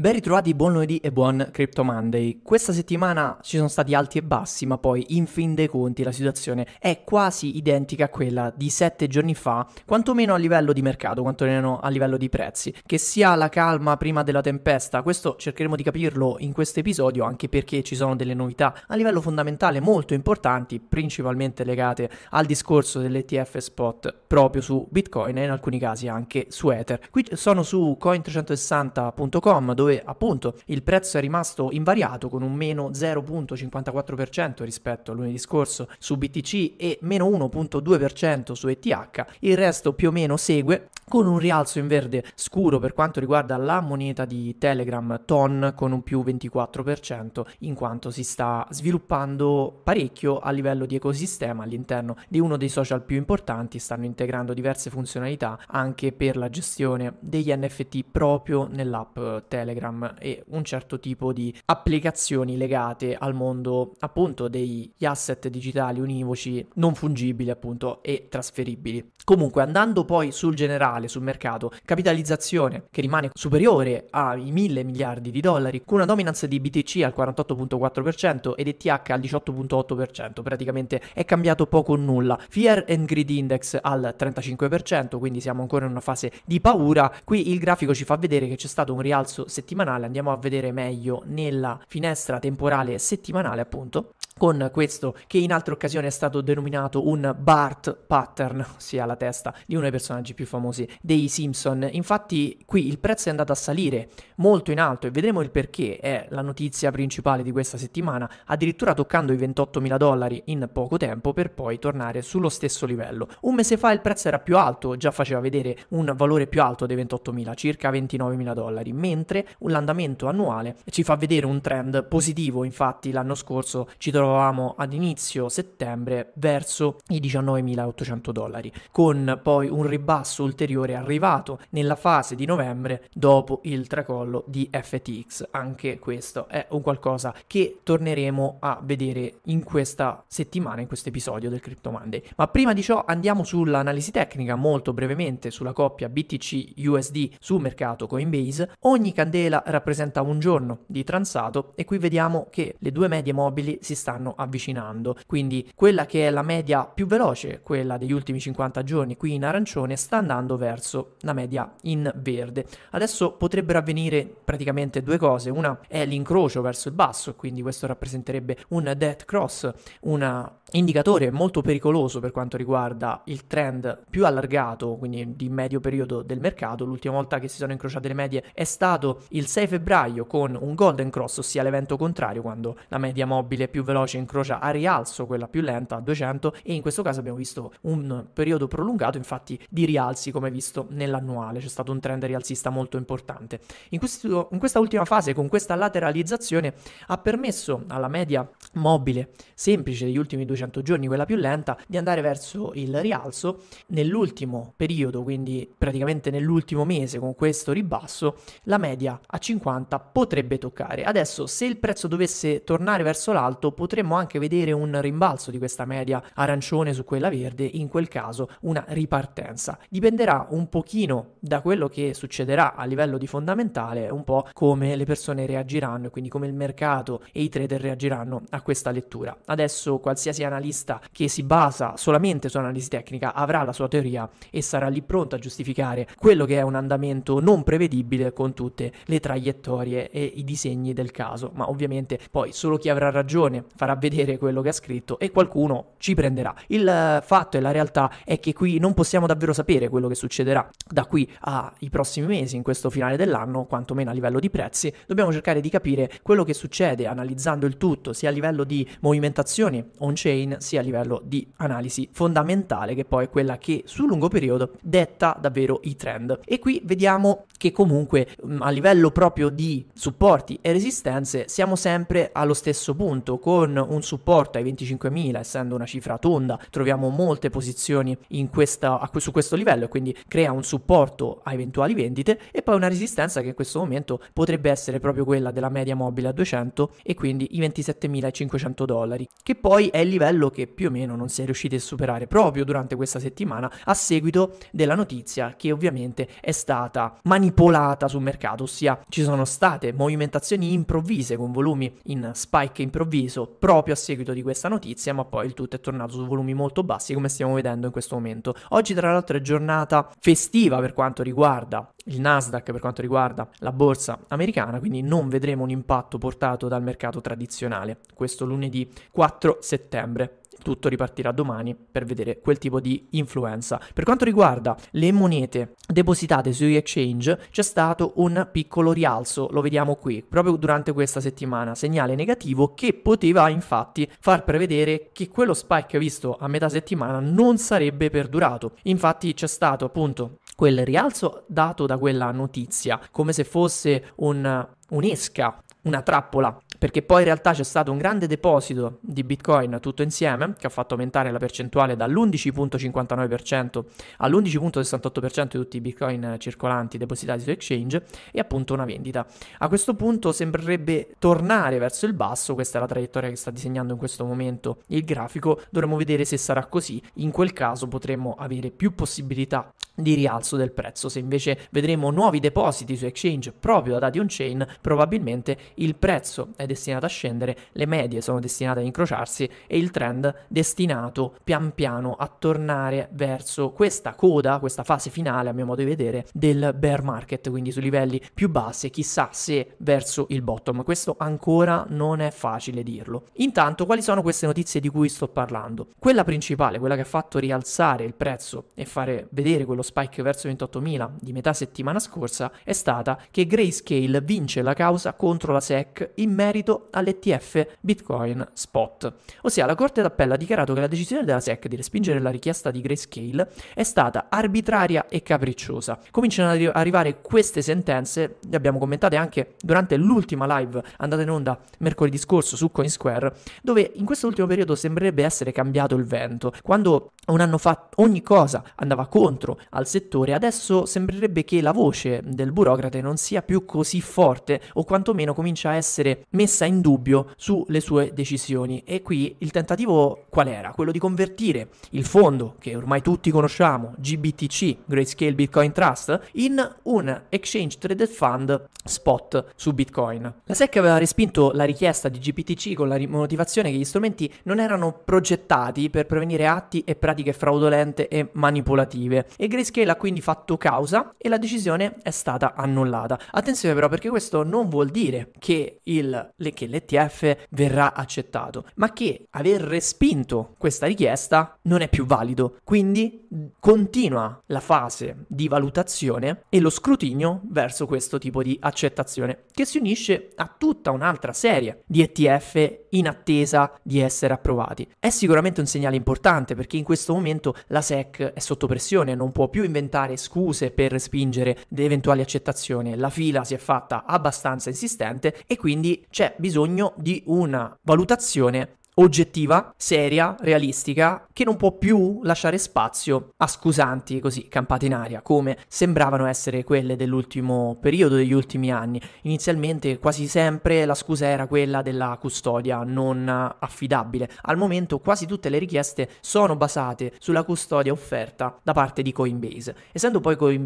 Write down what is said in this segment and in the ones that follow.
Ben ritrovati, buon lunedì e buon Crypto Monday. Questa settimana ci sono stati alti e bassi, ma poi in fin dei conti la situazione è quasi identica a quella di sette giorni fa, quantomeno a livello di mercato, quantomeno a livello di prezzi. Che sia la calma prima della tempesta, questo cercheremo di capirlo in questo episodio, anche perché ci sono delle novità a livello fondamentale molto importanti, principalmente legate al discorso dell'ETF spot proprio su Bitcoin e in alcuni casi anche su Ether. Qui sono su coin360.com dove dove appunto il prezzo è rimasto invariato con un meno 0.54% rispetto a lunedì scorso su BTC e meno 1.2% su ETH, il resto più o meno segue con un rialzo in verde scuro per quanto riguarda la moneta di Telegram TON con un più 24% in quanto si sta sviluppando parecchio a livello di ecosistema all'interno di uno dei social più importanti, stanno integrando diverse funzionalità anche per la gestione degli NFT proprio nell'app Telegram Telegram e un certo tipo di applicazioni legate al mondo appunto degli asset digitali univoci non fungibili appunto e trasferibili. Comunque andando poi sul generale, sul mercato, capitalizzazione che rimane superiore ai 1000 miliardi di dollari con una dominance di BTC al 48.4% ed ETH al 18.8%, praticamente è cambiato poco o nulla. Fear and Greed Index al 35%, quindi siamo ancora in una fase di paura. Qui il grafico ci fa vedere che c'è stato un rialzo settimanale settimanale, andiamo a vedere meglio nella finestra temporale settimanale appunto con questo che in altre occasioni è stato denominato un Bart pattern, ossia la testa di uno dei personaggi più famosi dei Simpson. Infatti qui il prezzo è andato a salire molto in alto e vedremo il perché, è la notizia principale di questa settimana, addirittura toccando i 28 mila dollari in poco tempo per poi tornare sullo stesso livello. Un mese fa il prezzo era più alto, già faceva vedere un valore più alto dei 28 mila, circa 29 mila dollari, mentre l'andamento annuale ci fa vedere un trend positivo, infatti l'anno scorso ci trovavamo trovavamo ad inizio settembre verso i 19.800 dollari, con poi un ribasso ulteriore arrivato nella fase di novembre dopo il tracollo di FTX. Anche questo è un qualcosa che torneremo a vedere in questa settimana, in questo episodio del Crypto Monday. Ma prima di ciò andiamo sull'analisi tecnica molto brevemente sulla coppia BTC-USD su mercato Coinbase. Ogni candela rappresenta un giorno di transato e qui vediamo che le due medie mobili si stanno stanno avvicinando. Quindi quella che è la media più veloce, quella degli ultimi 50 giorni qui in arancione, sta andando verso la media in verde. Adesso potrebbero avvenire praticamente due cose. Una è l'incrocio verso il basso, quindi questo rappresenterebbe un dead cross, una indicatore molto pericoloso per quanto riguarda il trend più allargato, quindi di medio periodo del mercato. L'ultima volta che si sono incrociate le medie è stato il 6 febbraio con un golden cross, ossia l'evento contrario, quando la media mobile più veloce incrocia a rialzo quella più lenta a 200 e in questo caso abbiamo visto un periodo prolungato, infatti di rialzi come visto nell'annuale, c'è stato un trend rialzista molto importante. In, questo, in questa ultima fase con questa lateralizzazione ha permesso alla media mobile semplice degli ultimi 200 200 giorni, quella più lenta, di andare verso il rialzo. Nell'ultimo periodo, quindi praticamente nell'ultimo mese con questo ribasso, la media a 50 potrebbe toccare. Adesso se il prezzo dovesse tornare verso l'alto potremmo anche vedere un rimbalzo di questa media arancione su quella verde, in quel caso una ripartenza. Dipenderà un pochino da quello che succederà a livello di fondamentale, un po' come le persone reagiranno e quindi come il mercato e i trader reagiranno a questa lettura. Adesso qualsiasi analista che si basa solamente su analisi tecnica avrà la sua teoria e sarà lì pronto a giustificare quello che è un andamento non prevedibile con tutte le traiettorie e i disegni del caso, ma ovviamente poi solo chi avrà ragione farà vedere quello che ha scritto e qualcuno ci prenderà. Il eh, fatto e la realtà è che qui non possiamo davvero sapere quello che succederà da qui ai prossimi mesi, in questo finale dell'anno, quantomeno a livello di prezzi, dobbiamo cercare di capire quello che succede analizzando il tutto, sia a livello di movimentazioni on-chain blockchain sia a livello di analisi fondamentale che poi è quella che sul lungo periodo detta davvero i trend. E qui vediamo che comunque mm, a livello proprio di supporti e resistenze siamo sempre allo stesso punto con un supporto ai 25.000 essendo una cifra tonda troviamo molte posizioni questa, su questo livello e quindi crea un supporto a eventuali vendite e poi una resistenza che in questo momento potrebbe essere proprio quella della media mobile a 200 e quindi i 27.500 dollari che poi è il livello livello che più o meno non si è riusciti a superare proprio durante questa settimana a seguito della notizia che ovviamente è stata manipolata sul mercato, ossia ci sono state movimentazioni improvvise con volumi in spike improvviso proprio a seguito di questa notizia, ma poi il tutto è tornato su volumi molto bassi come stiamo vedendo in questo momento. Oggi tra l'altro è giornata festiva per quanto riguarda il Nasdaq, per quanto riguarda la borsa americana, quindi non vedremo un impatto portato dal mercato tradizionale. Questo lunedì 4 settembre tutto ripartirà domani per vedere quel tipo di influenza. Per quanto riguarda le monete depositate sui exchange, c'è stato un piccolo rialzo, lo vediamo qui, proprio durante questa settimana, segnale negativo che poteva infatti far prevedere che quello spike visto a metà settimana non sarebbe perdurato. Infatti c'è stato appunto quel rialzo dato da quella notizia, come se fosse un, un'esca, una trappola perché poi in realtà c'è stato un grande deposito di Bitcoin tutto insieme che ha fatto aumentare la percentuale dall'11.59% all'11.68% di tutti i Bitcoin circolanti depositati su exchange e appunto una vendita. A questo punto sembrerebbe tornare verso il basso, questa è la traiettoria che sta disegnando in questo momento il grafico, dovremo vedere se sarà così, in quel caso potremmo avere più possibilità di rialzo del prezzo. Se invece vedremo nuovi depositi su exchange proprio da dati on-chain, probabilmente il prezzo è destinata a scendere, le medie sono destinate a incrociarsi e il trend destinato pian piano a tornare verso questa coda, questa fase finale a mio modo di vedere del bear market, quindi su livelli più bassi chissà se verso il bottom. Questo ancora non è facile dirlo. Intanto quali sono queste notizie di cui sto parlando? Quella principale, quella che ha fatto rialzare il prezzo e fare vedere quello spike verso 28.000 di metà settimana scorsa è stata che Grayscale vince la causa contro la SEC in merito riferito all'ETF Bitcoin Spot. Ossia la Corte d'Appello ha dichiarato che la decisione della SEC di respingere la richiesta di Grayscale è stata arbitraria e capricciosa. Cominciano ad arrivare queste sentenze, le abbiamo commentate anche durante l'ultima live andata in onda mercoledì scorso su Coinsquare, dove in questo ultimo periodo sembrerebbe essere cambiato il vento. Quando un anno fa ogni cosa andava contro al settore, adesso sembrerebbe che la voce del burocrate non sia più così forte o quantomeno comincia a essere messa messa in dubbio sulle sue decisioni. E qui il tentativo qual era? Quello di convertire il fondo che ormai tutti conosciamo, GBTC, Grayscale Bitcoin Trust, in un exchange traded fund spot su Bitcoin. La SEC aveva respinto la richiesta di GBTC con la motivazione che gli strumenti non erano progettati per prevenire atti e pratiche fraudolente e manipolative e Grayscale ha quindi fatto causa e la decisione è stata annullata. Attenzione però perché questo non vuol dire che il che l'ETF verrà accettato, ma che aver respinto questa richiesta non è più valido. Quindi continua la fase di valutazione e lo scrutinio verso questo tipo di accettazione, che si unisce a tutta un'altra serie di ETF in attesa di essere approvati. È sicuramente un segnale importante perché in questo momento la SEC è sotto pressione, non può più inventare scuse per respingere le eventuali accettazioni. La fila si è fatta abbastanza insistente e quindi c'è c'è bisogno di una valutazione oggettiva, seria, realistica, che non può più lasciare spazio a scusanti così campate in aria, come sembravano essere quelle dell'ultimo periodo, degli ultimi anni. Inizialmente quasi sempre la scusa era quella della custodia non affidabile. Al momento quasi tutte le richieste sono basate sulla custodia offerta da parte di Coinbase. Essendo poi Coinbase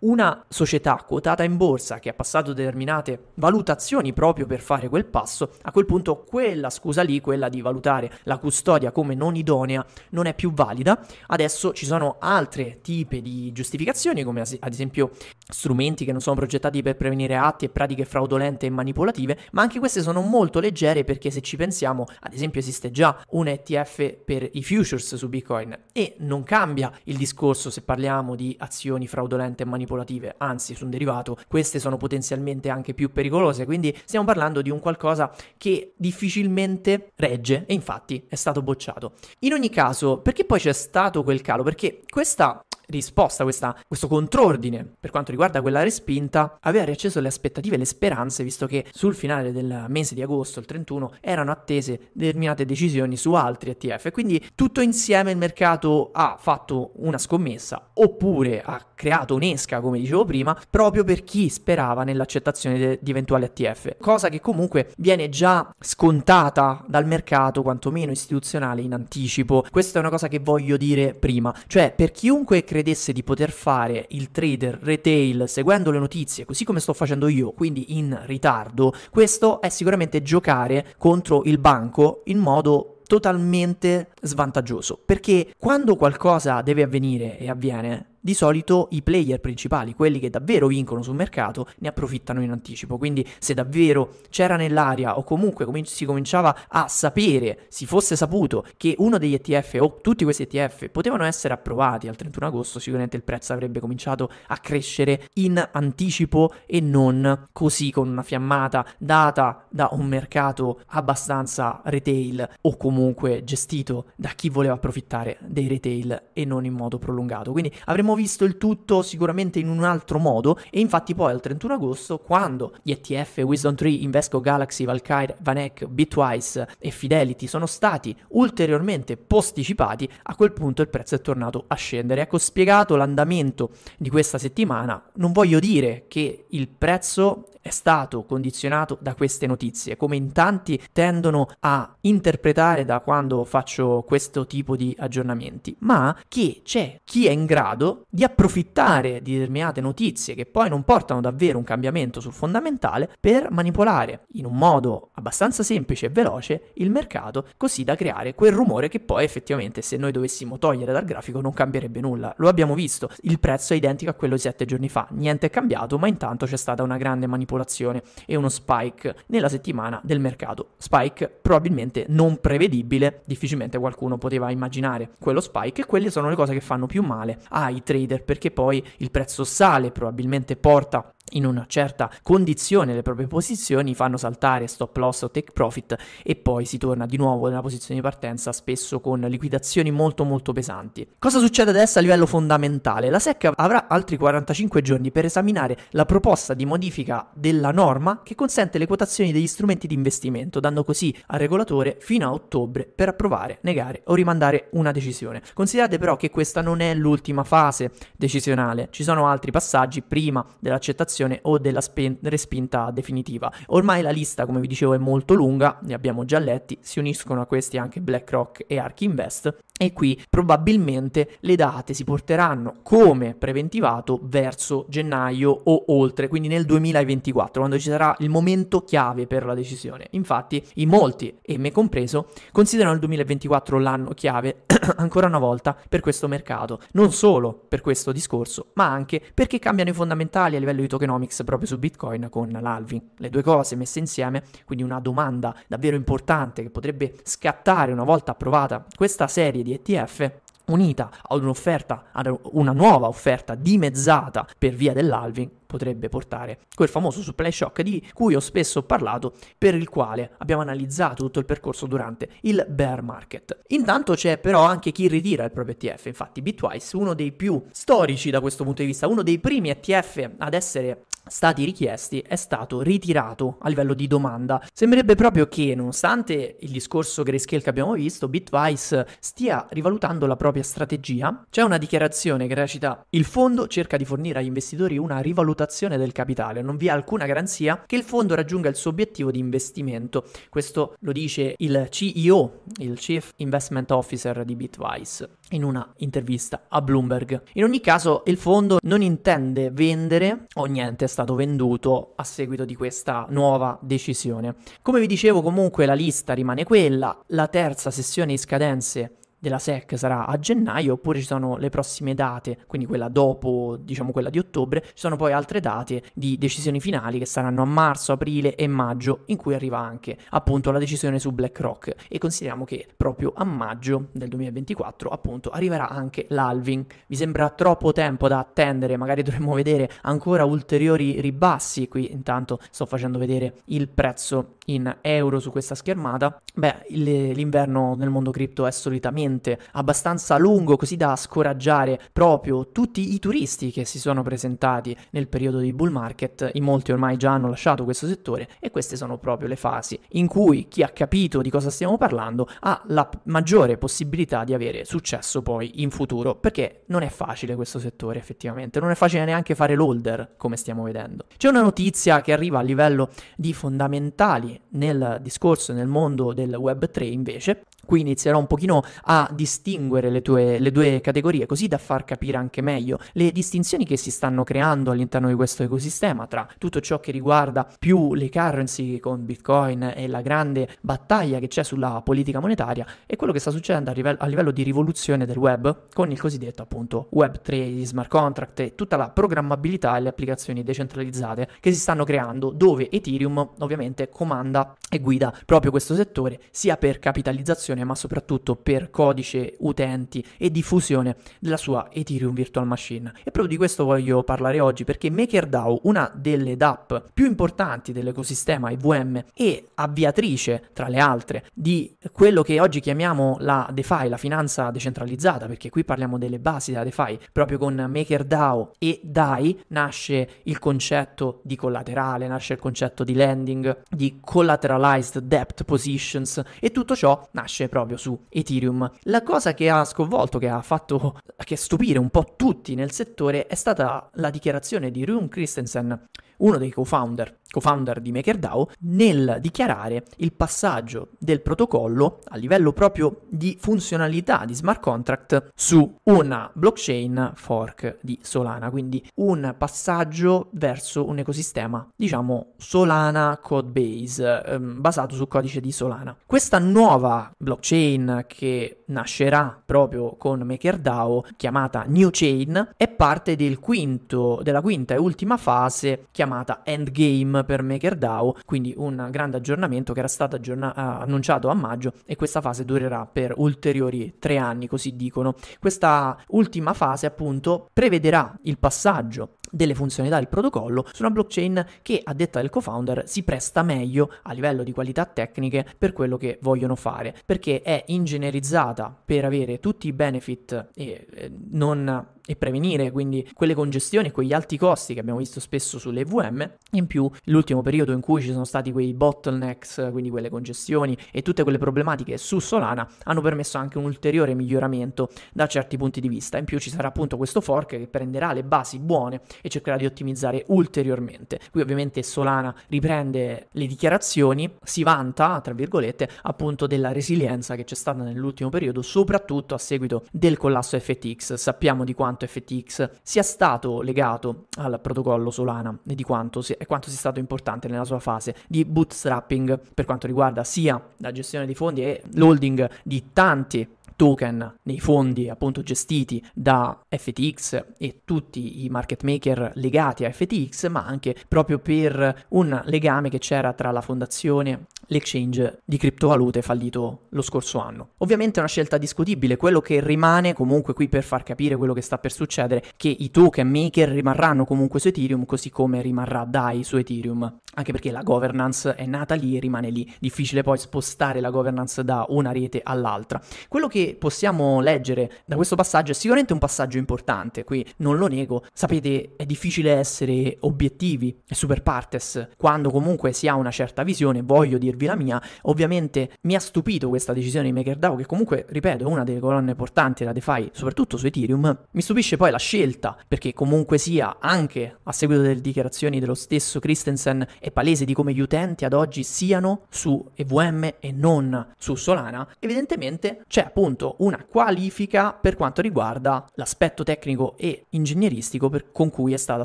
una società quotata in borsa che ha passato determinate valutazioni proprio per fare quel passo, a quel punto quella scusa lì, quella di valutazione, valutare la custodia come non idonea non è più valida. Adesso ci sono altri tipi di giustificazioni, come ad esempio strumenti che non sono progettati per prevenire atti e pratiche fraudolente e manipolative, ma anche queste sono molto leggere perché se ci pensiamo, ad esempio esiste già un ETF per i futures su Bitcoin e non cambia il discorso se parliamo di azioni fraudolente e manipolative, anzi su un derivato queste sono potenzialmente anche più pericolose, quindi stiamo parlando di un qualcosa che difficilmente regge e infatti è stato bocciato. In ogni caso, perché poi c'è stato quel calo? Perché questa risposta, questa, questo contrordine per quanto riguarda quella respinta, aveva riacceso le aspettative e le speranze, visto che sul finale del mese di agosto, il 31, erano attese determinate decisioni su altri ETF. Quindi tutto insieme il mercato ha fatto una scommessa oppure ha creato un'esca, come dicevo prima, proprio per chi sperava nell'accettazione de- di eventuali ATF, cosa che comunque viene già scontata dal mercato, quantomeno istituzionale, in anticipo. Questa è una cosa che voglio dire prima, cioè per chiunque credesse di poter fare il trader retail seguendo le notizie, così come sto facendo io, quindi in ritardo, questo è sicuramente giocare contro il banco in modo totalmente svantaggioso perché quando qualcosa deve avvenire e avviene di solito i player principali, quelli che davvero vincono sul mercato, ne approfittano in anticipo. Quindi se davvero c'era nell'aria o comunque com- si cominciava a sapere, si fosse saputo che uno degli ETF o tutti questi ETF potevano essere approvati al 31 agosto, sicuramente il prezzo avrebbe cominciato a crescere in anticipo e non così con una fiammata data da un mercato abbastanza retail o comunque gestito da chi voleva approfittare dei retail e non in modo prolungato. Quindi avremmo avremmo visto il tutto sicuramente in un altro modo e infatti poi al 31 agosto quando gli ETF Wisdom Tree, Invesco Galaxy, Valkyrie, Vanek, Bitwise e Fidelity sono stati ulteriormente posticipati, a quel punto il prezzo è tornato a scendere. Ecco spiegato l'andamento di questa settimana, non voglio dire che il prezzo è stato condizionato da queste notizie, come in tanti tendono a interpretare da quando faccio questo tipo di aggiornamenti, ma che c'è chi è in grado di approfittare di determinate notizie che poi non portano davvero un cambiamento sul fondamentale per manipolare in un modo abbastanza semplice e veloce il mercato, così da creare quel rumore che poi effettivamente se noi dovessimo togliere dal grafico non cambierebbe nulla. Lo abbiamo visto, il prezzo è identico a quello di sette giorni fa, niente è cambiato, ma intanto c'è stata una grande manipolazione manipolazione e uno spike nella settimana del mercato. Spike probabilmente non prevedibile, difficilmente qualcuno poteva immaginare quello spike e quelle sono le cose che fanno più male ai trader perché poi il prezzo sale, probabilmente porta in una certa condizione le proprie posizioni, fanno saltare stop loss o take profit e poi si torna di nuovo nella posizione di partenza, spesso con liquidazioni molto molto pesanti. Cosa succede adesso a livello fondamentale? La SEC avrà altri 45 giorni per esaminare la proposta di modifica della norma che consente le quotazioni degli strumenti di investimento, dando così al regolatore fino a ottobre per approvare, negare o rimandare una decisione. Considerate però che questa non è l'ultima fase decisionale, ci sono altri passaggi prima dell'accettazione dell'approvazione o della respinta definitiva. Ormai la lista, come vi dicevo, è molto lunga, ne abbiamo già letti, si uniscono a questi anche BlackRock e Ark Invest e qui probabilmente le date si porteranno come preventivato verso gennaio o oltre, quindi nel 2024, quando ci sarà il momento chiave per la decisione. Infatti, in molti, e me compreso, considerano il 2024 l'anno chiave ancora una volta per questo mercato, non solo per questo discorso, ma anche perché cambiano i fondamentali a livello di tokenomics proprio su Bitcoin con l'Alvi. Le due cose messe insieme, quindi una domanda davvero importante che potrebbe scattare una volta approvata questa serie di ETF, unita ad un'offerta, ad una nuova offerta dimezzata per via dell'alving, potrebbe portare quel famoso supply shock di cui ho spesso parlato, per il quale abbiamo analizzato tutto il percorso durante il bear market. Intanto c'è però anche chi ritira il proprio ETF, infatti Bitwise, uno dei più storici da questo punto di vista, uno dei primi ETF ad essere stati richiesti è stato ritirato a livello di domanda. Sembrerebbe proprio che, nonostante il discorso grayscale che abbiamo visto, Bitwise stia rivalutando la propria strategia. C'è una dichiarazione che recita il fondo cerca di fornire agli investitori una rivalutazione del capitale, non vi è alcuna garanzia che il fondo raggiunga il suo obiettivo di investimento. Questo lo dice il CEO, il Chief Investment Officer di Bitwise in una intervista a Bloomberg. In ogni caso il fondo non intende vendere o niente è stato venduto a seguito di questa nuova decisione. Come vi dicevo comunque la lista rimane quella, la terza sessione di scadenze della SEC sarà a gennaio, oppure ci sono le prossime date, quindi quella dopo, diciamo quella di ottobre, ci sono poi altre date di decisioni finali che saranno a marzo, aprile e maggio, in cui arriva anche appunto la decisione su BlackRock e consideriamo che proprio a maggio del 2024 appunto arriverà anche l'alving. Vi sembra troppo tempo da attendere, magari dovremmo vedere ancora ulteriori ribassi, qui intanto sto facendo vedere il prezzo in euro su questa schermata. Beh, l'inverno nel mondo cripto è solitamente imponente, abbastanza lungo così da scoraggiare proprio tutti i turisti che si sono presentati nel periodo di bull market, in molti ormai già hanno lasciato questo settore e queste sono proprio le fasi in cui chi ha capito di cosa stiamo parlando ha la maggiore possibilità di avere successo poi in futuro, perché non è facile questo settore effettivamente, non è facile neanche fare l'holder come stiamo vedendo. C'è una notizia che arriva a livello di fondamentali nel discorso nel mondo del web 3 invece, qui inizierò un pochino a distinguere le, tue, le due categorie, così da far capire anche meglio le distinzioni che si stanno creando all'interno di questo ecosistema tra tutto ciò che riguarda più le currency con Bitcoin e la grande battaglia che c'è sulla politica monetaria e quello che sta succedendo a livello, a livello di rivoluzione del web con il cosiddetto appunto Web3, gli smart contract e tutta la programmabilità e le applicazioni decentralizzate che si stanno creando dove Ethereum ovviamente comanda e guida proprio questo settore sia per capitalizzazione ma soprattutto per cosa codice utenti e diffusione della sua Ethereum Virtual Machine. E proprio di questo voglio parlare oggi perché MakerDAO, una delle DAP più importanti dell'ecosistema IVM e avviatrice, tra le altre, di quello che oggi chiamiamo la DeFi, la finanza decentralizzata, perché qui parliamo delle basi della DeFi, proprio con MakerDAO e DAI nasce il concetto di collaterale, nasce il concetto di lending, di collateralized debt positions e tutto ciò nasce proprio su Ethereum la cosa che ha sconvolto, che ha fatto che stupire un po' tutti nel settore è stata la dichiarazione di Rune Christensen uno dei co-founder, co-founder di MakerDAO, nel dichiarare il passaggio del protocollo a livello proprio di funzionalità di smart contract su una blockchain fork di Solana, quindi un passaggio verso un ecosistema, diciamo Solana codebase, ehm, basato sul codice di Solana. Questa nuova blockchain che nascerà proprio con MakerDAO, chiamata New Chain, è parte del quinto, della quinta e ultima fase chiamata chiamata Endgame per MakerDAO, quindi un grande aggiornamento che era stato aggiorna- annunciato a maggio e questa fase durerà per ulteriori tre anni, così dicono. Questa ultima fase appunto prevederà il passaggio delle funzionalità del protocollo su una blockchain che a detta del co-founder si presta meglio a livello di qualità tecniche per quello che vogliono fare perché è ingegnerizzata per avere tutti i benefit e eh, non e prevenire quindi quelle congestioni e quegli alti costi che abbiamo visto spesso sulle VM. In più, l'ultimo periodo in cui ci sono stati quei bottlenecks, quindi quelle congestioni e tutte quelle problematiche su Solana, hanno permesso anche un ulteriore miglioramento da certi punti di vista. In più ci sarà appunto questo fork che prenderà le basi buone e cercherà di ottimizzare ulteriormente. Qui ovviamente Solana riprende le dichiarazioni, si vanta, tra virgolette, appunto della resilienza che c'è stata nell'ultimo periodo, soprattutto a seguito del collasso FTX. Sappiamo di quanto quanto FTX sia stato legato al protocollo Solana e di quanto sia, quanto sia stato importante nella sua fase di bootstrapping per quanto riguarda sia la gestione dei fondi e l'holding di tanti token nei fondi appunto gestiti da FTX e tutti i market maker legati a FTX, ma anche proprio per un legame che c'era tra la fondazione, l'exchange di criptovalute fallito lo scorso anno. Ovviamente è una scelta discutibile, quello che rimane comunque qui per far capire quello che sta per succedere, che i token maker rimarranno comunque su Ethereum così come rimarrà DAI su Ethereum, anche perché la governance è nata lì e rimane lì, difficile poi spostare la governance da una rete all'altra. Quello che possiamo leggere da questo passaggio è sicuramente un passaggio importante, qui non lo nego, sapete è difficile essere obiettivi e super partes quando comunque si ha una certa visione, voglio dirvi la mia, ovviamente mi ha stupito questa decisione di MakerDAO che comunque, ripeto, è una delle colonne portanti della DeFi, soprattutto su Ethereum, mi stupisce poi la scelta, perché comunque sia anche a seguito delle dichiarazioni dello stesso Christensen è palese di come gli utenti ad oggi siano su EVM e non su Solana, evidentemente c'è appunto ottenuto una qualifica per quanto riguarda l'aspetto tecnico e ingegneristico per, con cui è stata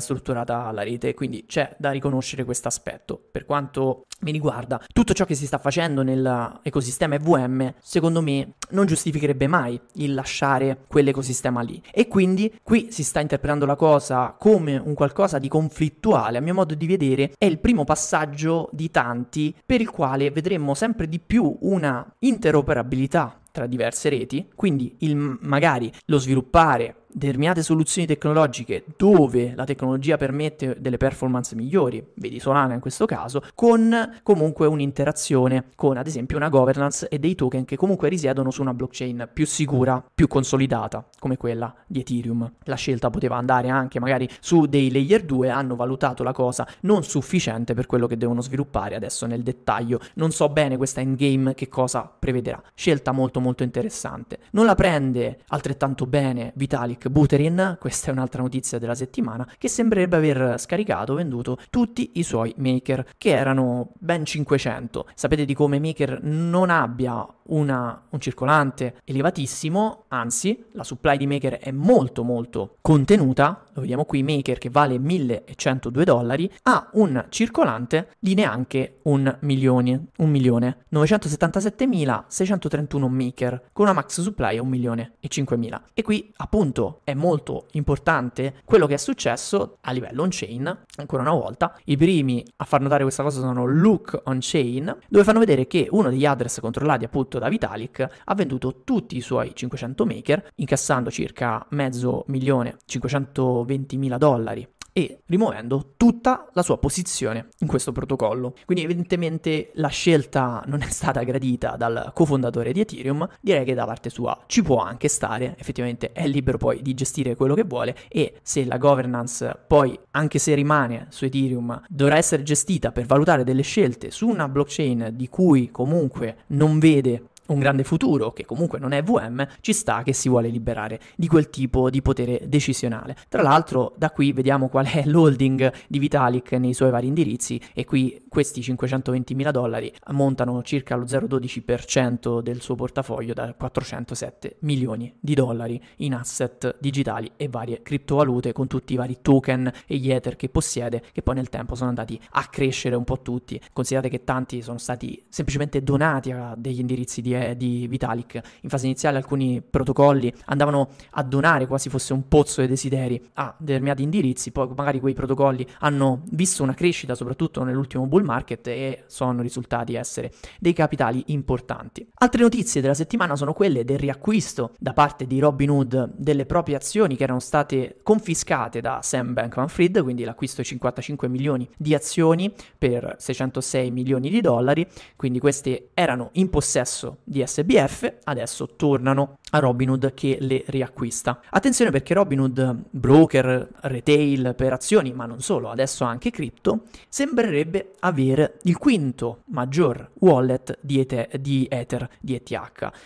strutturata la rete, quindi c'è da riconoscere questo aspetto. Per quanto mi riguarda, tutto ciò che si sta facendo nell'ecosistema EVM, secondo me, non giustificherebbe mai il lasciare quell'ecosistema lì. E quindi qui si sta interpretando la cosa come un qualcosa di conflittuale, a mio modo di vedere, è il primo passaggio di tanti per il quale vedremo sempre di più una interoperabilità tra diverse reti, quindi il, magari lo sviluppare determinate soluzioni tecnologiche dove la tecnologia permette delle performance migliori, vedi Solana in questo caso, con comunque un'interazione con ad esempio una governance e dei token che comunque risiedono su una blockchain più sicura, più consolidata, come quella di Ethereum. La scelta poteva andare anche magari su dei layer 2, hanno valutato la cosa non sufficiente per quello che devono sviluppare adesso nel dettaglio. Non so bene questa endgame che cosa prevederà. Scelta molto molto interessante. Non la prende altrettanto bene Vitalik Buterin, questa è un'altra notizia della settimana, che sembrerebbe aver scaricato venduto tutti i suoi maker, che erano ben 500. Sapete di come maker non abbia una, un circolante elevatissimo, anzi la supply di maker è molto molto contenuta, lo vediamo qui, Maker che vale 1102 dollari, ha un circolante di neanche un milione, un milione, 977.631 Maker, con una max supply a 1 milione e 5.000. E qui appunto è molto importante quello che è successo a livello on-chain, ancora una volta, i primi a far notare questa cosa sono Look on-chain, dove fanno vedere che uno degli address controllati appunto da Vitalik ha venduto tutti i suoi 500 Maker, incassando circa mezzo milione, 500 20.000 dollari e rimuovendo tutta la sua posizione in questo protocollo. Quindi evidentemente la scelta non è stata gradita dal cofondatore di Ethereum, direi che da parte sua ci può anche stare, effettivamente è libero poi di gestire quello che vuole e se la governance poi, anche se rimane su Ethereum, dovrà essere gestita per valutare delle scelte su una blockchain di cui comunque non vede un grande futuro, che comunque non è VM, ci sta che si vuole liberare di quel tipo di potere decisionale. Tra l'altro da qui vediamo qual è l'holding di Vitalik nei suoi vari indirizzi e qui questi 520 mila dollari ammontano circa allo 0,12% del suo portafoglio da 407 milioni di dollari in asset digitali e varie criptovalute con tutti i vari token e gli ether che possiede che poi nel tempo sono andati a crescere un po' tutti. Considerate che tanti sono stati semplicemente donati a degli indirizzi di, eh, di Vitalik. In fase iniziale alcuni protocolli andavano a donare quasi fosse un pozzo dei desideri a determinati indirizzi, poi magari quei protocolli hanno visto una crescita soprattutto nell'ultimo bull market e sono risultati essere dei capitali importanti. Altre notizie della settimana sono quelle del riacquisto da parte di Robin Hood delle proprie azioni che erano state confiscate da Sam Bankman-Fried, quindi l'acquisto di 55 milioni di azioni per 606 milioni di dollari, quindi queste erano in possesso di SBF, adesso tornano a Robinhood che le riacquista. Attenzione perché Robinhood, broker, retail per azioni, ma non solo, adesso anche cripto, sembrerebbe avere il quinto maggior wallet di, et- di Ether, di ETH.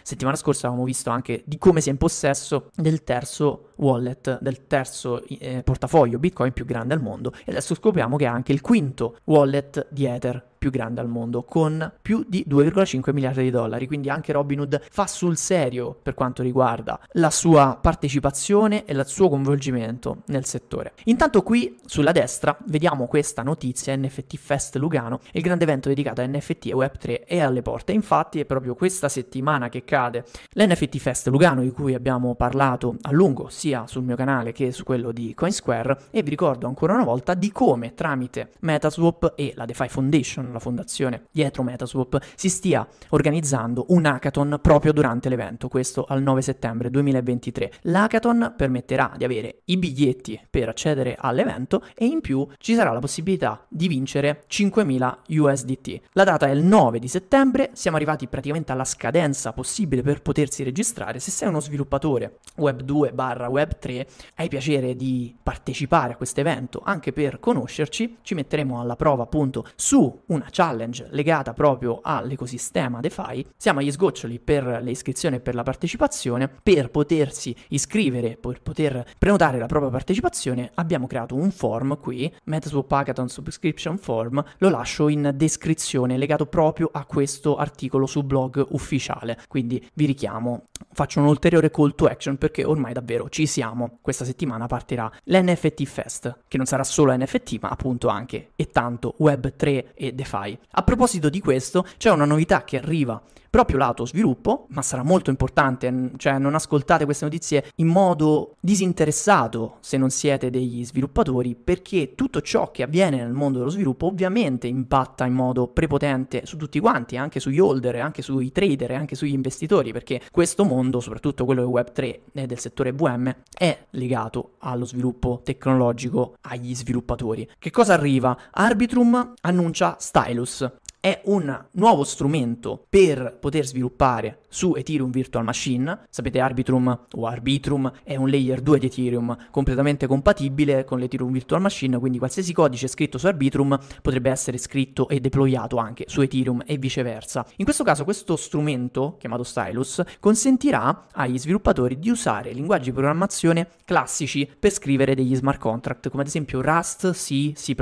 Settimana scorsa avevamo visto anche di come sia in possesso del terzo wallet, del terzo eh, portafoglio Bitcoin più grande al mondo e adesso scopriamo che è anche il quinto wallet di Ether più grande al mondo, con più di 2,5 miliardi di dollari. Quindi anche Robin Hood fa sul serio per quanto riguarda la sua partecipazione e il suo coinvolgimento nel settore. Intanto qui sulla destra vediamo questa notizia NFT Fest Lugano, il grande evento dedicato a NFT e Web3 è alle porte. Infatti è proprio questa settimana che cade l'NFT Fest Lugano di cui abbiamo parlato a lungo sia sul mio canale che su quello di Coinsquare e vi ricordo ancora una volta di come tramite Metaswap e la DeFi Foundation Foundation, la fondazione dietro Metaswap, si stia organizzando un hackathon proprio durante l'evento, questo al 9 settembre 2023. L'hackathon permetterà di avere i biglietti per accedere all'evento e in più ci sarà la possibilità di vincere 5.000 USDT. La data è il 9 di settembre, siamo arrivati praticamente alla scadenza possibile per potersi registrare. Se sei uno sviluppatore web 2 barra web 3, hai piacere di partecipare a questo evento anche per conoscerci, ci metteremo alla prova appunto su un una challenge legata proprio all'ecosistema DeFi. Siamo agli sgoccioli per le iscrizioni e per la partecipazione. Per potersi iscrivere, per poter prenotare la propria partecipazione, abbiamo creato un form qui, Metaswap Hackathon Subscription Form, lo lascio in descrizione legato proprio a questo articolo su blog ufficiale. Quindi vi richiamo, faccio un ulteriore call to action perché ormai davvero ci siamo. Questa settimana partirà l'NFT Fest, che non sarà solo NFT, ma appunto anche e tanto Web3 e DeFi fai. A proposito di questo, c'è una novità che arriva proprio lato sviluppo, ma sarà molto importante, cioè non ascoltate queste notizie in modo disinteressato se non siete degli sviluppatori, perché tutto ciò che avviene nel mondo dello sviluppo ovviamente impatta in modo prepotente su tutti quanti, anche sugli holder, anche sui trader, anche sugli investitori, perché questo mondo, soprattutto quello del Web3 e del settore VM, è legato allo sviluppo tecnologico, agli sviluppatori. Che cosa arriva? Arbitrum annuncia Stylus è un nuovo strumento per poter sviluppare su Ethereum Virtual Machine. Sapete Arbitrum o Arbitrum è un layer 2 di Ethereum completamente compatibile con l'Ethereum Virtual Machine, quindi qualsiasi codice scritto su Arbitrum potrebbe essere scritto e deployato anche su Ethereum e viceversa. In questo caso questo strumento, chiamato Stylus, consentirà agli sviluppatori di usare linguaggi di programmazione classici per scrivere degli smart contract, come ad esempio Rust, C, C++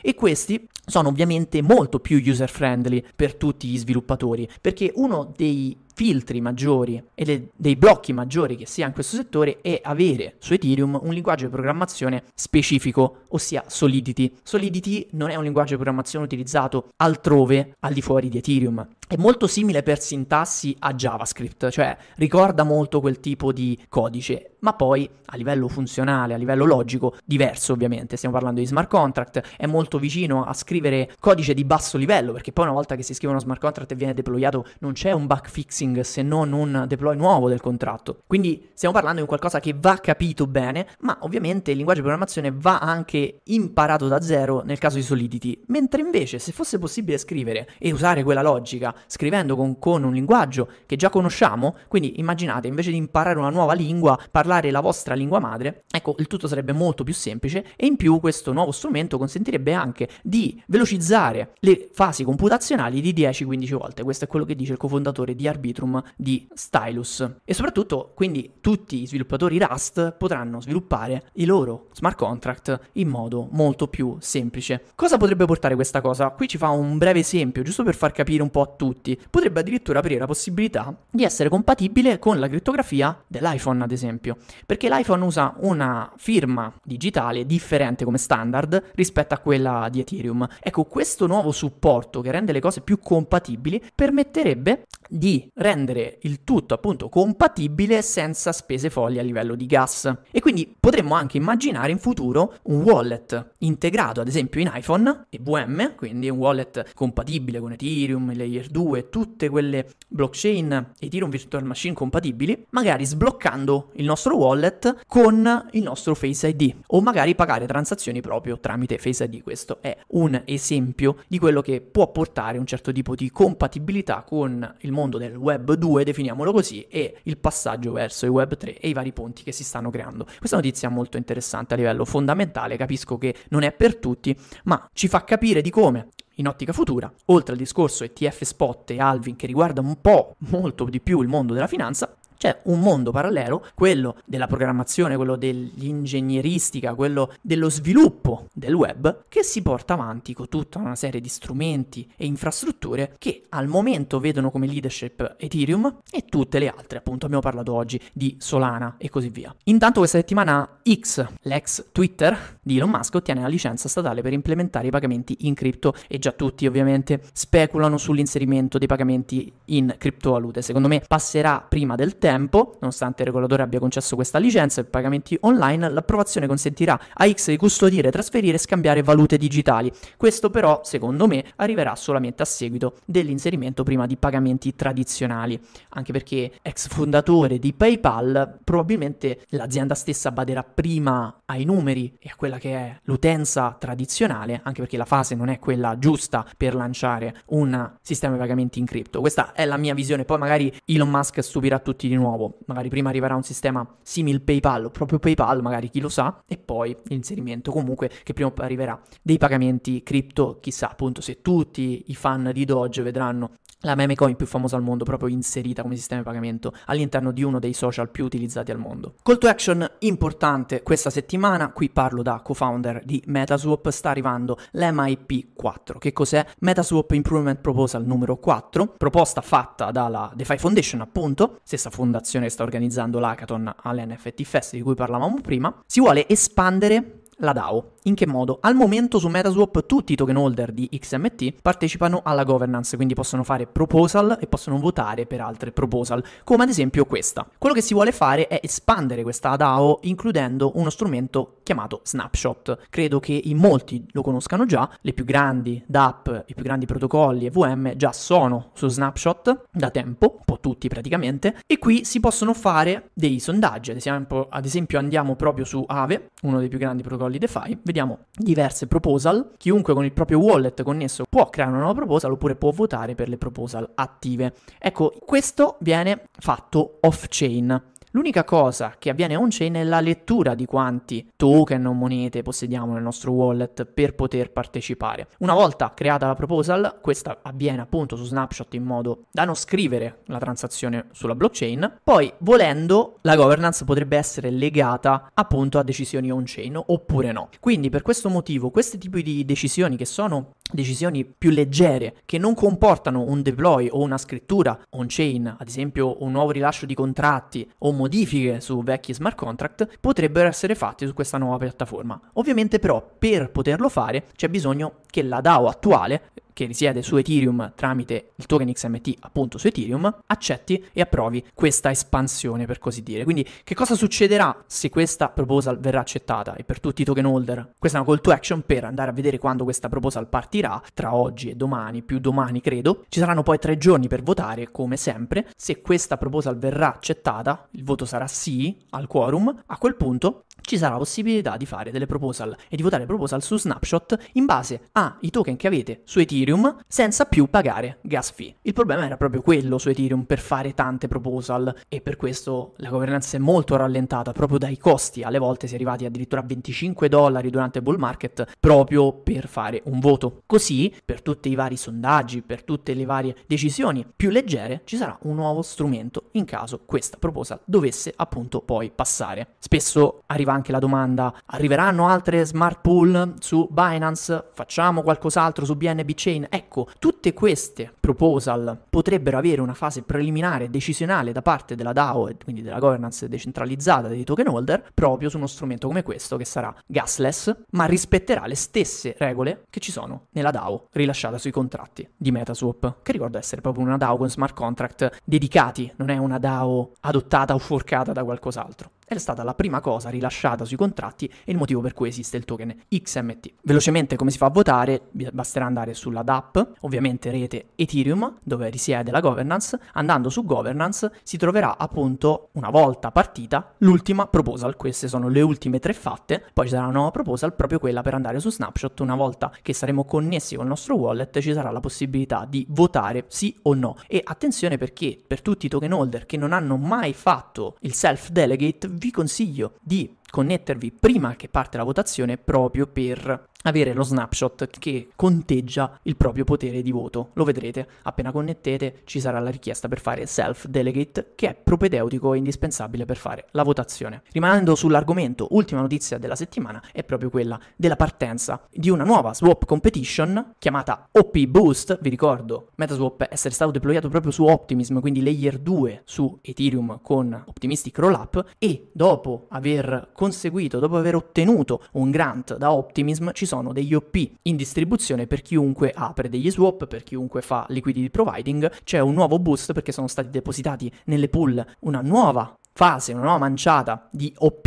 e questi sono ovviamente molto più user friendly per tutti gli sviluppatori, perché uno dei filtri maggiori e le, dei blocchi maggiori che si ha in questo settore è avere su Ethereum un linguaggio di programmazione specifico, ossia Solidity. Solidity non è un linguaggio di programmazione utilizzato altrove al di fuori di Ethereum. È molto simile per sintassi a JavaScript, cioè ricorda molto quel tipo di codice, ma poi a livello funzionale, a livello logico, diverso ovviamente. Stiamo parlando di smart contract, è molto vicino a scrivere codice di basso livello, perché poi una volta che si scrive uno smart contract e viene deployato non c'è un bug fixing leasing se non un deploy nuovo del contratto. Quindi stiamo parlando di qualcosa che va capito bene, ma ovviamente il linguaggio di programmazione va anche imparato da zero nel caso di Solidity, mentre invece se fosse possibile scrivere e usare quella logica scrivendo con, con un linguaggio che già conosciamo, quindi immaginate invece di imparare una nuova lingua, parlare la vostra lingua madre, ecco il tutto sarebbe molto più semplice e in più questo nuovo strumento consentirebbe anche di velocizzare le fasi computazionali di 10-15 volte. Questo è quello che dice il cofondatore di Arbitrum Arbitrum di Stylus. E soprattutto, quindi, tutti gli sviluppatori Rust potranno sviluppare i loro smart contract in modo molto più semplice. Cosa potrebbe portare questa cosa? Qui ci fa un breve esempio, giusto per far capire un po' a tutti. Potrebbe addirittura aprire la possibilità di essere compatibile con la crittografia dell'iPhone, ad esempio, perché l'iPhone usa una firma digitale differente come standard rispetto a quella di Ethereum. Ecco, questo nuovo supporto che rende le cose più compatibili permetterebbe di rendere il tutto appunto compatibile senza spese folli a livello di gas. E quindi potremmo anche immaginare in futuro un wallet integrato ad esempio in iPhone e VM, quindi un wallet compatibile con Ethereum, Layer 2, tutte quelle blockchain Ethereum Virtual Machine compatibili, magari sbloccando il nostro wallet con il nostro Face ID o magari pagare transazioni proprio tramite Face ID. Questo è un esempio di quello che può portare un certo tipo di compatibilità con il mondo del web web 2, definiamolo così, e il passaggio verso il web 3 e i vari ponti che si stanno creando. Questa notizia è molto interessante a livello fondamentale, capisco che non è per tutti, ma ci fa capire di come in ottica futura, oltre al discorso ETF spot e Alvin che riguarda un po' molto di più il mondo della finanza, c'è un mondo parallelo, quello della programmazione, quello dell'ingegneristica, quello dello sviluppo del web, che si porta avanti con tutta una serie di strumenti e infrastrutture che al momento vedono come leadership Ethereum e tutte le altre, appunto abbiamo parlato oggi di Solana e così via. Intanto questa settimana X, l'ex Twitter di Elon Musk, ottiene la licenza statale per implementare i pagamenti in cripto e già tutti ovviamente speculano sull'inserimento dei pagamenti in criptovalute. Secondo me passerà prima del tempo tempo, nonostante il regolatore abbia concesso questa licenza per pagamenti online, l'approvazione consentirà a X di custodire, trasferire e scambiare valute digitali. Questo però, secondo me, arriverà solamente a seguito dell'inserimento prima di pagamenti tradizionali, anche perché ex fondatore di PayPal, probabilmente l'azienda stessa baderà prima ai numeri e a quella che è l'utenza tradizionale, anche perché la fase non è quella giusta per lanciare un sistema di pagamenti in cripto. Questa è la mia visione, poi magari Elon Musk stupirà tutti di nuovo nuovo, magari prima arriverà un sistema simile PayPal o proprio PayPal, magari chi lo sa, e poi l'inserimento comunque che prima o poi arriverà dei pagamenti cripto, chissà appunto se tutti i fan di Doge vedranno la meme coin più famosa al mondo, proprio inserita come sistema di pagamento all'interno di uno dei social più utilizzati al mondo. Call to action importante questa settimana, qui parlo da co-founder di Metaswap, sta arrivando l'MIP 4. Che cos'è? Metaswap Improvement Proposal numero 4, proposta fatta dalla DeFi Foundation, appunto, stessa fondazione che sta organizzando l'hackathon all'NFT Fest di cui parlavamo prima. Si vuole espandere la DAO. In che modo? Al momento su Metaswap tutti i token holder di XMT partecipano alla governance, quindi possono fare proposal e possono votare per altre proposal, come ad esempio questa. Quello che si vuole fare è espandere questa DAO includendo uno strumento chiamato Snapshot. Credo che in molti lo conoscano già, le più grandi DAP, i più grandi protocolli e VM già sono su Snapshot da tempo, un po' tutti praticamente, e qui si possono fare dei sondaggi, ad esempio, ad esempio andiamo proprio su Aave, uno dei più grandi protocolli DeFi, vediamo diverse proposal, chiunque con il proprio wallet connesso può creare una nuova proposal oppure può votare per le proposal attive. Ecco, questo viene fatto off-chain. L'unica cosa che avviene on-chain è la lettura di quanti token o monete possediamo nel nostro wallet per poter partecipare. Una volta creata la proposal, questa avviene appunto su Snapshot in modo da non scrivere la transazione sulla blockchain, poi volendo la governance potrebbe essere legata appunto a decisioni on-chain oppure no. Quindi per questo motivo questi tipi di decisioni che sono decisioni più leggere che non comportano un deploy o una scrittura on-chain, ad esempio un nuovo rilascio di contratti o modifiche su vecchi smart contract, potrebbero essere fatti su questa nuova piattaforma. Ovviamente però per poterlo fare c'è bisogno che la DAO attuale che risiede su Ethereum tramite il token XMT appunto su Ethereum, accetti e approvi questa espansione per così dire. Quindi che cosa succederà se questa proposal verrà accettata e per tutti i token holder? Questa è una call to action per andare a vedere quando questa proposal partirà, tra oggi e domani, più domani credo. Ci saranno poi tre giorni per votare come sempre. Se questa proposal verrà accettata, il voto sarà sì al quorum, a quel punto ci sarà possibilità di fare delle proposal e di votare proposal su snapshot in base ai token che avete su Ethereum Ethereum senza più pagare gas fee. Il problema era proprio quello su Ethereum per fare tante proposal e per questo la governanza è molto rallentata proprio dai costi, alle volte si è arrivati addirittura a 25 dollari durante il bull market proprio per fare un voto. Così per tutti i vari sondaggi, per tutte le varie decisioni più leggere ci sarà un nuovo strumento in caso questa proposal dovesse appunto poi passare. Spesso arriva anche la domanda arriveranno altre smart pool su Binance? Facciamo qualcos'altro su BNB Chain? blockchain. Ecco, tutte queste proposal potrebbero avere una fase preliminare decisionale da parte della DAO, quindi della governance decentralizzata dei token holder, proprio su uno strumento come questo che sarà gasless, ma rispetterà le stesse regole che ci sono nella DAO rilasciata sui contratti di Metaswap, che ricordo essere proprio una DAO con smart contract dedicati, non è una DAO adottata o forcata da qualcos'altro è stata la prima cosa rilasciata sui contratti e il motivo per cui esiste il token XMT. Velocemente come si fa a votare? Basterà andare sulla DAP, ovviamente rete Ethereum, dove risiede la governance, andando su governance si troverà appunto una volta partita l'ultima proposal, queste sono le ultime tre fatte, poi ci sarà una nuova proposal, proprio quella per andare su Snapshot, una volta che saremo connessi con il nostro wallet ci sarà la possibilità di votare sì o no. E attenzione perché per tutti i token holder che non hanno mai fatto il self delegate vi consiglio di connettervi prima che parte la votazione proprio per avere lo snapshot che conteggia il proprio potere di voto. Lo vedrete, appena connettete ci sarà la richiesta per fare self-delegate che è propedeutico e indispensabile per fare la votazione. Rimanendo sull'argomento, ultima notizia della settimana è proprio quella della partenza di una nuova swap competition chiamata OP Boost, vi ricordo, Metaswap essere stato deployato proprio su Optimism, quindi layer 2 su Ethereum con Optimistic Rollup e dopo aver conseguito, dopo aver ottenuto un grant da Optimism, ci sono degli OP in distribuzione per chiunque apre degli swap, per chiunque fa liquidity providing, c'è un nuovo boost perché sono stati depositati nelle pool una nuova fase, una nuova manciata di OP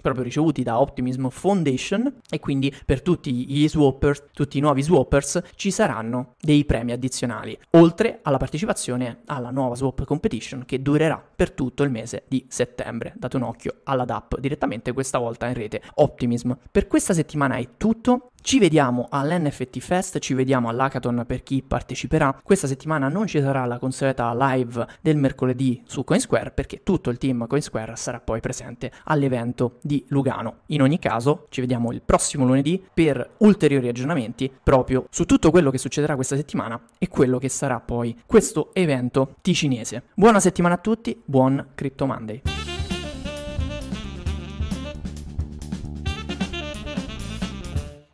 proprio ricevuti da Optimism Foundation e quindi per tutti gli swappers, tutti i nuovi swappers ci saranno dei premi addizionali, oltre alla partecipazione alla nuova swap competition che durerà per tutto il mese di settembre. Date un occhio alla DAP direttamente questa volta in rete Optimism. Per questa settimana è tutto, ci vediamo all'NFT Fest, ci vediamo all'hackathon per chi parteciperà. Questa settimana non ci sarà la consueta live del mercoledì su CoinSquare perché tutto il team CoinSquare sarà poi presente all'evento di Lugano. In ogni caso, ci vediamo il prossimo lunedì per ulteriori aggiornamenti proprio su tutto quello che succederà questa settimana e quello che sarà poi questo evento ticinese. Buona settimana a tutti, buon Crypto Monday.